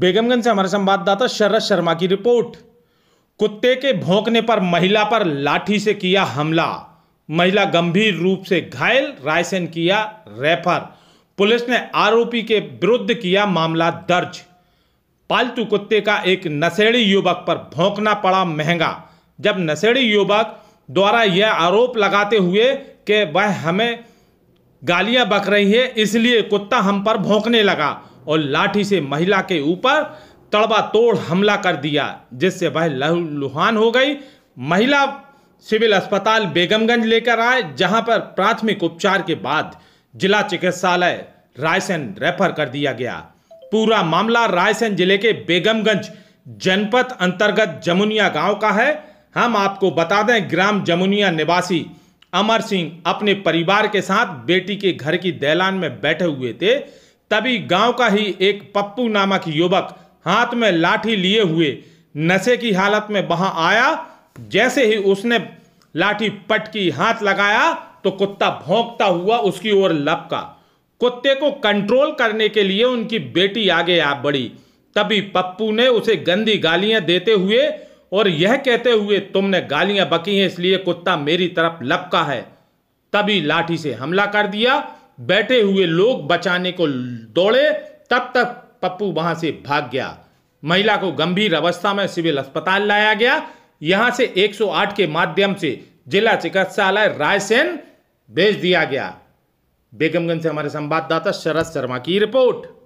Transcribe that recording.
बेगमगंज से हमारे संवाददाता शरद शर्मा की रिपोर्ट कुत्ते के भौंकने पर महिला पर लाठी से किया हमला महिला गंभीर रूप से घायल रायसेन किया रेफर पुलिस ने आरोपी के विरुद्ध किया मामला दर्ज पालतू कुत्ते का एक नशेड़ी युवक पर भौंकना पड़ा महंगा जब नशेड़ी युवक द्वारा यह आरोप लगाते हुए कि वह हमें गालियां बक रही है इसलिए कुत्ता हम पर भौंकने लगा और लाठी से महिला के ऊपर तड़बा तोड़ हमला कर दिया जिससे वह लहूलुहान हो गई महिला सिविल अस्पताल बेगमगंज लेकर आए जहां पर प्राथमिक उपचार के बाद जिला चिकित्सालय रायसेन रेफर कर दिया गया पूरा मामला रायसेन जिले के बेगमगंज जनपद अंतर्गत जमुनिया गांव का है हम आपको बता दें ग्राम जमुनिया निवासी अमर सिंह अपने परिवार के साथ बेटी के घर की दैलान में बैठे हुए थे तभी गांव का ही एक पप्पू नामक युवक हाथ में लाठी लिए हुए नशे की हालत में वहां आया जैसे ही उसने लाठी पटकी हाथ लगाया तो कुत्ता भोंकता हुआ उसकी ओर लपका कुत्ते को कंट्रोल करने के लिए उनकी बेटी आगे आ बढ़ी तभी पप्पू ने उसे गंदी गालियां देते हुए और यह कहते हुए तुमने गालियां बकी हैं इसलिए कुत्ता मेरी तरफ लपका है तभी लाठी से हमला कर दिया बैठे हुए लोग बचाने को दौड़े तब तक पप्पू वहां से भाग गया महिला को गंभीर अवस्था में सिविल अस्पताल लाया गया यहां से 108 के माध्यम से जिला चिकित्सालय रायसेन भेज दिया गया बेगमगंज से हमारे संवाददाता शरद शर्मा की रिपोर्ट